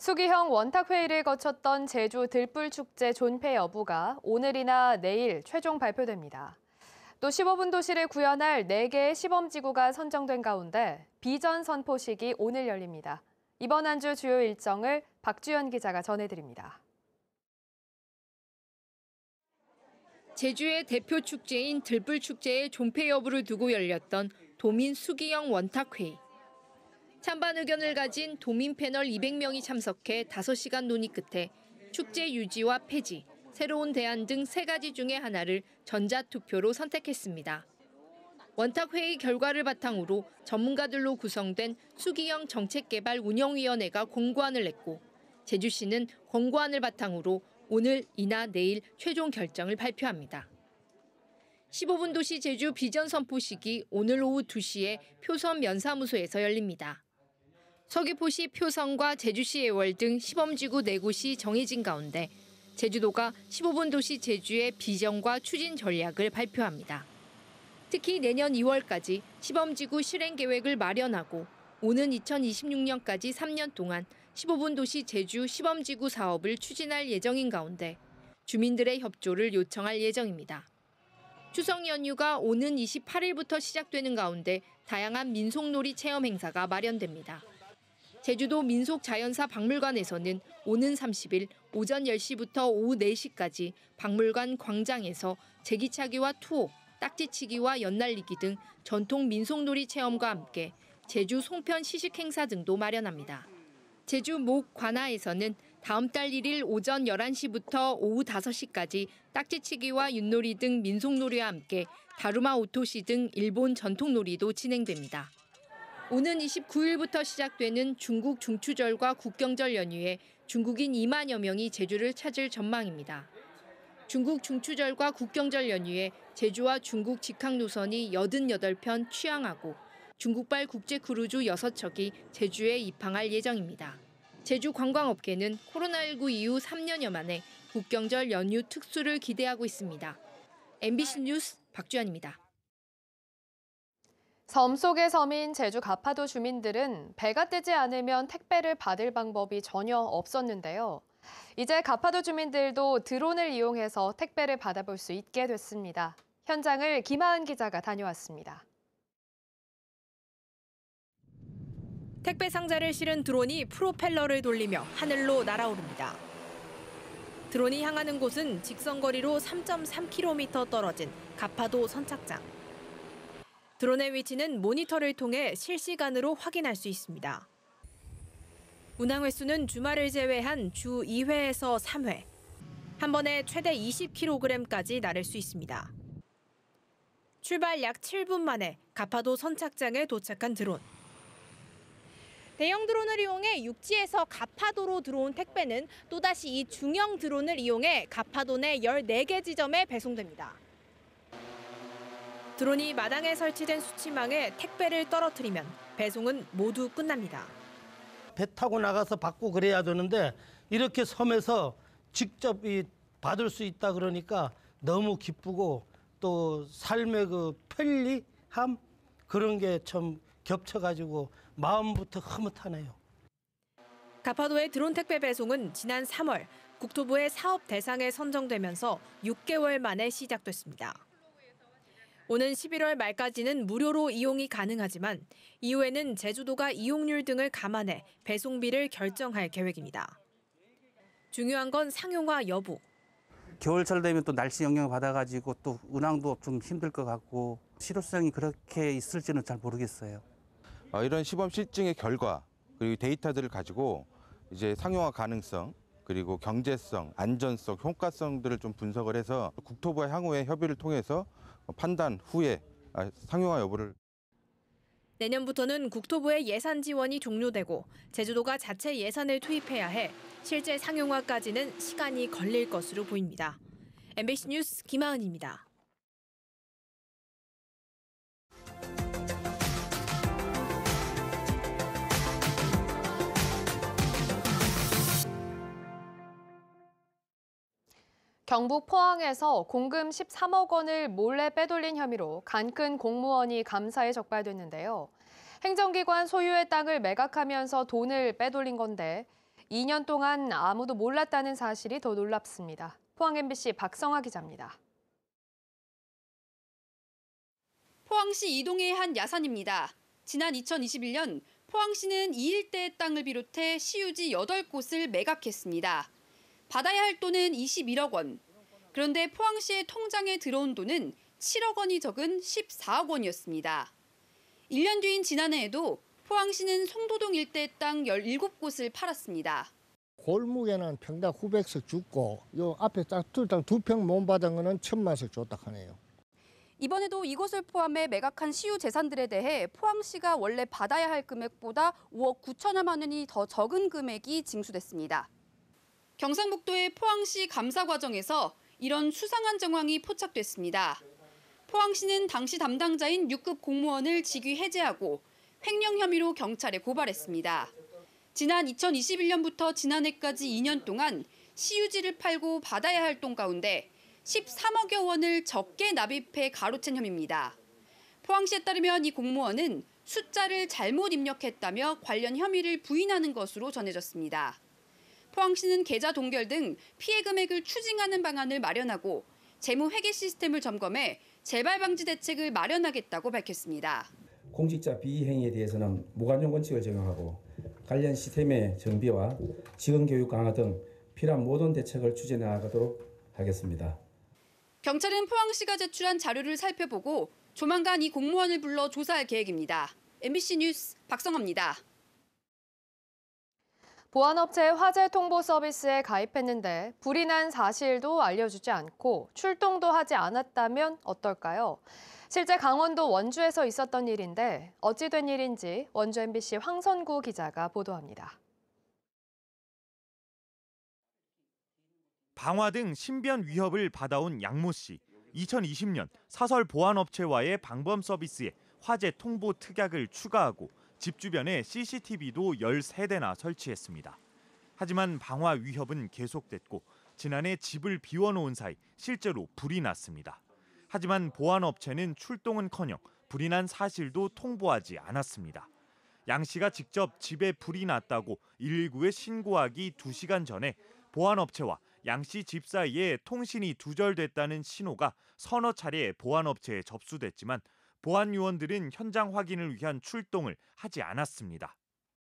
수기형 원탁회의를 거쳤던 제주 들불축제 존폐 여부가 오늘이나 내일 최종 발표됩니다. 또 15분 도시를 구현할 4개의 시범지구가 선정된 가운데 비전 선포식이 오늘 열립니다. 이번 한주 주요 일정을 박주연 기자가 전해드립니다. 제주의 대표 축제인 들불축제의 존폐 여부를 두고 열렸던 도민 수기형 원탁회의. 찬반 의견을 가진 도민 패널 200명이 참석해 5시간 논의 끝에 축제 유지와 폐지, 새로운 대안 등 세 가지 중에 하나를 전자투표로 선택했습니다. 원탁회의 결과를 바탕으로 전문가들로 구성된 수기형 정책개발 운영위원회가 공고안을 냈고 제주시는 공고안을 바탕으로 오늘 이나 내일 최종 결정을 발표합니다. 15분 도시 제주 비전 선포식이 오늘 오후 2시에 표선 면사무소에서 열립니다. 서귀포시 표성과 제주시 애월 등 시범지구 4곳이 정해진 가운데 제주도가 15분 도시 제주의 비전과 추진 전략을 발표합니다. 특히 내년 2월까지 시범지구 실행 계획을 마련하고 오는 2026년까지 3년 동안 15분 도시 제주 시범지구 사업을 추진할 예정인 가운데 주민들의 협조를 요청할 예정입니다. 추석 연휴가 오는 28일부터 시작되는 가운데 다양한 민속놀이 체험 행사가 마련됩니다. 제주도 민속자연사 박물관에서는 오는 30일 오전 10시부터 오후 4시까지 박물관 광장에서 제기차기와 투호, 딱지치기와 연날리기 등 전통 민속놀이 체험과 함께 제주 송편 시식 행사 등도 마련합니다. 제주 목 관아에서는 다음 달 1일 오전 11시부터 오후 5시까지 딱지치기와 윷놀이 등 민속놀이와 함께 다루마 오토시 등 일본 전통놀이도 진행됩니다. 오는 29일부터 시작되는 중국 중추절과 국경절 연휴에 중국인 2만여 명이 제주를 찾을 전망입니다. 중국 중추절과 국경절 연휴에 제주와 중국 직항 노선이 88편 취항하고 중국발 국제 크루즈 6척이 제주에 입항할 예정입니다. 제주 관광업계는 코로나19 이후 3년여 만에 국경절 연휴 특수를 기대하고 있습니다. MBC 뉴스 박주현입니다. 섬 속의 섬인 제주 가파도 주민들은 배가 뜨지 않으면 택배를 받을 방법이 전혀 없었는데요. 이제 가파도 주민들도 드론을 이용해서 택배를 받아볼 수 있게 됐습니다. 현장을 김하은 기자가 다녀왔습니다. 택배 상자를 실은 드론이 프로펠러를 돌리며 하늘로 날아오릅니다. 드론이 향하는 곳은 직선거리로 3.3km 떨어진 가파도 선착장. 드론의 위치는 모니터를 통해 실시간으로 확인할 수 있습니다. 운항 횟수는 주말을 제외한 주 2회에서 3회, 한 번에 최대 20kg까지 나를 수 있습니다. 출발 약 7분 만에 가파도 선착장에 도착한 드론. 대형 드론을 이용해 육지에서 가파도로 들어온 택배는 또다시 이 중형 드론을 이용해 가파도 내 14개 지점에 배송됩니다. 드론이 마당에 설치된 수치망에 택배를 떨어뜨리면 배송은 모두 끝납니다. 배 타고 나가서 받고 그래야 되는데 이렇게 섬에서 직접 이 받을 수 있다 그러니까 너무 기쁘고 또 삶의 그 편리함 그런 게참 겹쳐가지고 마음부터 흐뭇하네요. 가파도의 드론 택배 배송은 지난 3월 국토부의 사업 대상에 선정되면서 6개월 만에 시작됐습니다. 오는 11월 말까지는 무료로 이용이 가능하지만 이후에는 제주도가 이용률 등을 감안해 배송비를 결정할 계획입니다. 중요한 건 상용화 여부. 겨울철 되면 또 날씨 영향을 받아가지고 또 운항도 좀 힘들 것 같고 실효성이 그렇게 있을지는 잘 모르겠어요. 어, 이런 시범 실증의 결과 그리고 데이터들을 가지고 이제 상용화 가능성 그리고 경제성, 안전성, 효과성들을 좀 분석을 해서 국토부와 향후에 협의를 통해서 어, 판단 후에 아, 상용화 여부를 내년부터는 국토부의 예산 지원이 종료되고 제주도가 자체 예산을 투입해야 해 실제 상용화까지는 시간이 걸릴 것으로 보입니다. MBC 뉴스 김하은입니다. 경북 포항에서 공금 13억 원을 몰래 빼돌린 혐의로 간 큰 공무원이 감사에 적발됐는데요. 행정기관 소유의 땅을 매각하면서 돈을 빼돌린 건데 2년 동안 아무도 몰랐다는 사실이 더 놀랍습니다. 포항 MBC 박성아 기자입니다. 포항시 이동의 한 야산입니다. 지난 2021년 포항시는 이 일대의 땅을 비롯해 시유지 8곳을 매각했습니다. 받아야 할 돈은 21억 원. 그런데 포항시의 통장에 들어온 돈은 7억 원이 적은 14억 원이었습니다. 1년 뒤인 지난해에도 포항시는 송도동 일대 땅 17곳을 팔았습니다. 골목에는 평당 900석 줬고 요 앞에 딱두평 몸받은 거는 천만석 줬다 하네요. 이번에도 이것을 포함해 매각한 시유 재산들에 대해 포항시가 원래 받아야 할 금액보다 5억 9천여만 원이 더 적은 금액이 징수됐습니다. 경상북도의 포항시 감사 과정에서 이런 수상한 정황이 포착됐습니다. 포항시는 당시 담당자인 6급 공무원을 직위 해제하고 횡령 혐의로 경찰에 고발했습니다. 지난 2021년부터 지난해까지 2년 동안 시유지를 팔고 받아야 할 돈 가운데 13억여 원을 적게 납입해 가로챈 혐의입니다. 포항시에 따르면 이 공무원은 숫자를 잘못 입력했다며 관련 혐의를 부인하는 것으로 전해졌습니다. 포항시는 계좌 동결 등 피해 금액을 추징하는 방안을 마련하고 재무 회계 시스템을 점검해 재발 방지 대책을 마련하겠다고 밝혔습니다. 공직자 비위 행위에 대해서는 무관용 원칙을 적용하고 관련 시스템의 정비와 지원 교육 강화 등 필요한 모든 대책을 추진해 나가도록 하겠습니다. 경찰은 포항시가 제출한 자료를 살펴보고 조만간 이 공무원을 불러 조사할 계획입니다. MBC 뉴스 박성합니다. 보안업체 화재 통보 서비스에 가입했는데 불이 난 사실도 알려주지 않고 출동도 하지 않았다면 어떨까요? 실제 강원도 원주에서 있었던 일인데 어찌 된 일인지 원주 MBC 황선구 기자가 보도합니다. 방화 등 신변 위협을 받아온 양모 씨. 2020년 사설 보안업체와의 방범 서비스에 화재 통보 특약을 추가하고 집 주변에 CCTV도 13대나 설치했습니다. 하지만 방화 위협은 계속됐고 지난해 집을 비워놓은 사이 실제로 불이 났습니다. 하지만 보안업체는 출동은커녕 불이 난 사실도 통보하지 않았습니다. 양 씨가 직접 집에 불이 났다고 119에 신고하기 2시간 전에 보안업체와 양씨 집 사이에 통신이 두절됐다는 신호가 서너 차례 보안업체에 접수됐지만 보안 요원들은 현장 확인을 위한 출동을 하지 않았습니다.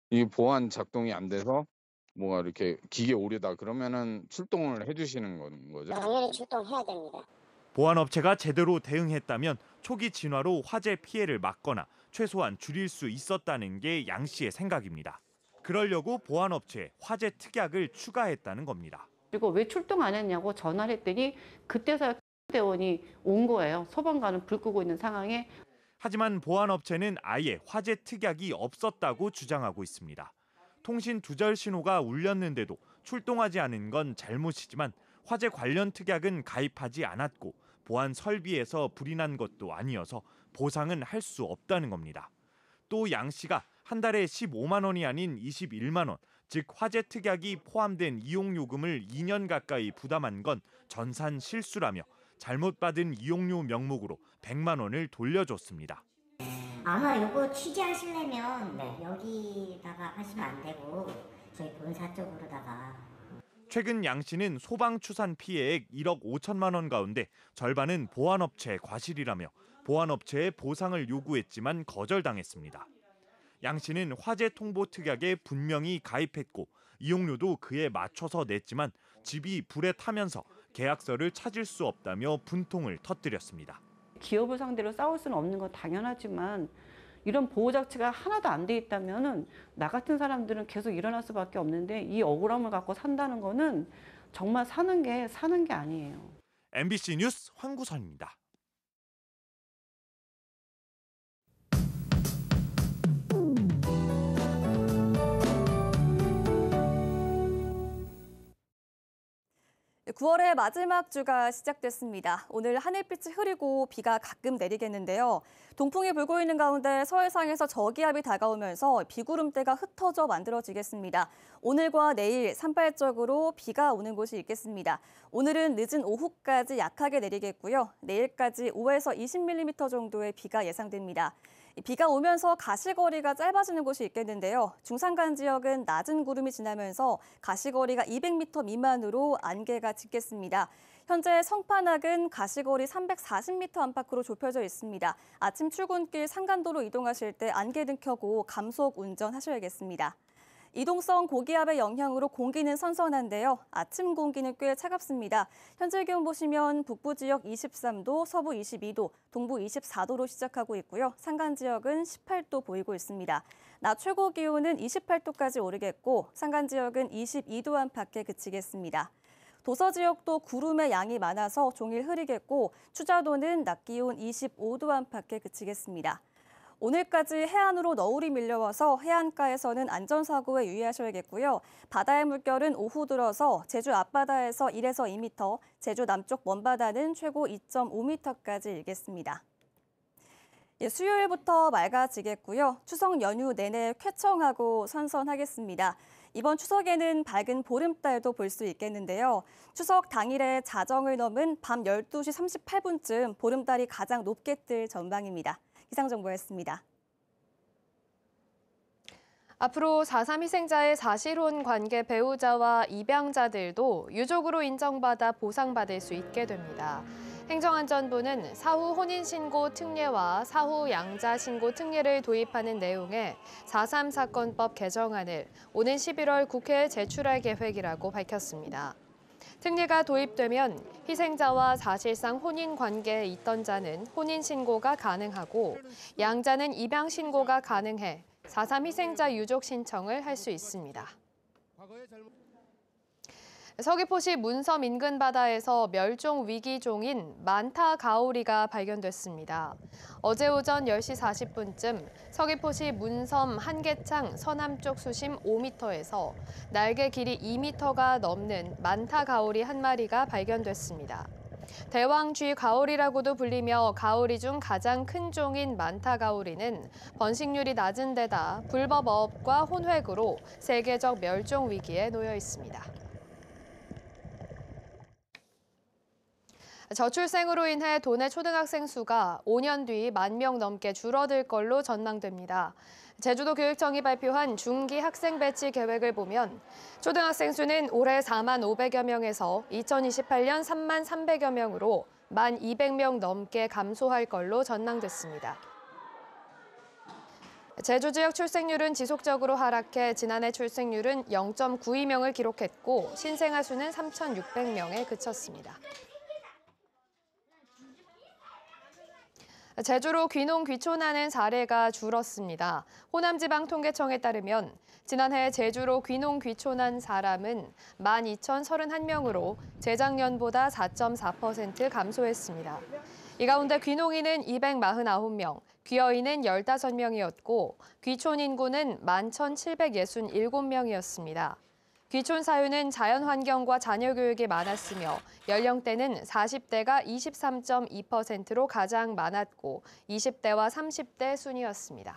이 보안 작동이 안 돼서 뭐가 이렇게 기계 오류다 그러면은 출동을 해주시는 거죠? 당연히 출동해야 됩니다. 보안업체가 제대로 대응했다면 초기 진화로 화재 피해를 막거나 최소한 줄일 수 있었다는 게 양 씨의 생각입니다. 그러려고 보안업체 화재 특약을 추가했다는 겁니다. 그리고 왜 출동 안 했냐고 전화 했더니 그때서야 대원이 온 거예요. 소방관은 불 끄고 있는 상황에 하지만 보안업체는 아예 화재 특약이 없었다고 주장하고 있습니다. 통신 두절 신호가 울렸는데도 출동하지 않은 건 잘못이지만 화재 관련 특약은 가입하지 않았고 보안 설비에서 불이 난 것도 아니어서 보상은 할 수 없다는 겁니다. 또 양 씨가 한 달에 15만 원이 아닌 21만 원, 즉 화재 특약이 포함된 이용 요금을 2년 가까이 부담한 건 전산 실수라며 잘못 받은 이용료 명목으로 100만 원을 돌려줬습니다. 아마 요거 취재하시려면 네. 여기다가 하시면 안 되고 저희 본사 쪽으로다가 최근 양 씨는 소방추산 피해액 1억 5천만 원 가운데 절반은 보안업체 과실이라며 보안업체에 보상을 요구했지만 거절당했습니다. 양 씨는 화재 통보 특약에 분명히 가입했고 이용료도 그에 맞춰서 냈지만 집이 불에 타면서 계약서를 찾을 수 없다며 분통을 터뜨렸습니다. 기업을 상대로 싸울 수는 없는 건 당연하지만 이런 보호 장치가 하나도 안돼 있다면은 나 같은 사람들은 계속 일어날 수밖에 없는데 이 억울함을 갖고 산다는 거는 정말 사는 게 사는 게 아니에요. MBC 뉴스 황구선입니다. 9월의 마지막 주가 시작됐습니다. 오늘 하늘빛이 흐리고 비가 가끔 내리겠는데요. 동풍이 불고 있는 가운데 서해상에서 저기압이 다가오면서 비구름대가 흩어져 만들어지겠습니다. 오늘과 내일 산발적으로 비가 오는 곳이 있겠습니다. 오늘은 늦은 오후까지 약하게 내리겠고요. 내일까지 5에서 20mm 정도의 비가 예상됩니다. 비가 오면서 가시거리가 짧아지는 곳이 있겠는데요. 중산간 지역은 낮은 구름이 지나면서 가시거리가 200m 미만으로 안개가 짙겠습니다. 현재 성판악은 가시거리 340m 안팎으로 좁혀져 있습니다. 아침 출근길 상간도로 이동하실 때 안개등 켜고 감속 운전하셔야겠습니다. 이동성 고기압의 영향으로 공기는 선선한데요. 아침 공기는 꽤 차갑습니다. 현재 기온 보시면 북부 지역 23도, 서부 22도, 동부 24도로 시작하고 있고요. 산간 지역은 18도 보이고 있습니다. 낮 최고 기온은 28도까지 오르겠고 산간 지역은 22도 안팎에 그치겠습니다. 도서 지역도 구름의 양이 많아서 종일 흐리겠고 추자도는 낮 기온 25도 안팎에 그치겠습니다. 오늘까지 해안으로 너울이 밀려와서 해안가에서는 안전사고에 유의하셔야겠고요. 바다의 물결은 오후 들어서 제주 앞바다에서 1에서 2m, 제주 남쪽 먼바다는 최고 2.5m까지 일겠습니다. 예, 수요일부터 맑아지겠고요. 추석 연휴 내내 쾌청하고 선선하겠습니다. 이번 추석에는 밝은 보름달도 볼 수 있겠는데요. 추석 당일에 자정을 넘은 밤 12시 38분쯤 보름달이 가장 높게 뜰 전망입니다. 기상정보였습니다. 앞으로 4.3 희생자의 사실혼 관계 배우자와 입양자들도 유족으로 인정받아 보상받을 수 있게 됩니다. 행정안전부는 사후 혼인신고 특례와 사후 양자신고 특례를 도입하는 내용의 4.3 사건법 개정안을 오는 11월 국회에 제출할 계획이라고 밝혔습니다. 특례가 도입되면 희생자와 사실상 혼인 관계에 있던 자는 혼인 신고가 가능하고 양자는 입양 신고가 가능해 4.3 희생자 유족 신청을 할 수 있습니다. 서귀포시 문섬 인근 바다에서 멸종 위기종인 만타 가오리가 발견됐습니다. 어제 오전 10시 40분쯤 서귀포시 문섬 한계창 서남쪽 수심 5m에서 날개 길이 2m가 넘는 만타 가오리 한 마리가 발견됐습니다. 대왕쥐 가오리라고도 불리며 가오리 중 가장 큰 종인 만타 가오리는 번식률이 낮은 데다 불법 어업과 혼획으로 세계적 멸종 위기에 놓여 있습니다. 저출생으로 인해 도내 초등학생 수가 5년 뒤 만 명 넘게 줄어들 걸로 전망됩니다. 제주도 교육청이 발표한 중기 학생 배치 계획을 보면 초등학생 수는 올해 4만 500여 명에서 2028년 3만 300여 명으로 1만 200명 넘게 감소할 걸로 전망됐습니다. 제주 지역 출생률은 지속적으로 하락해 지난해 출생률은 0.92명을 기록했고 신생아 수는 3,600명에 그쳤습니다. 제주로 귀농 귀촌하는 사례가 줄었습니다. 호남지방통계청에 따르면 지난해 제주로 귀농 귀촌한 사람은 12,031명으로 재작년보다 4.4% 감소했습니다. 이 가운데 귀농인은 249명, 귀어인은 15명이었고 귀촌 인구는 11,767명이었습니다. 귀촌 사유는 자연환경과 자녀 교육이 많았으며 연령대는 40대가 23.2%로 가장 많았고 20대와 30대 순이었습니다.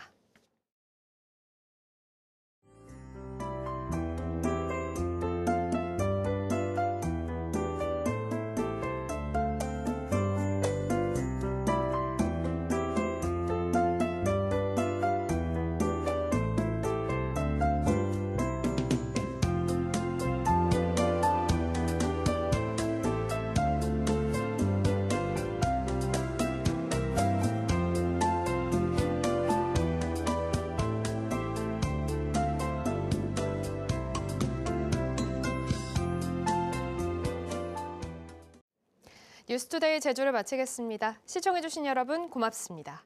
뉴스투데이 제주를 마치겠습니다. 시청해주신 여러분 고맙습니다.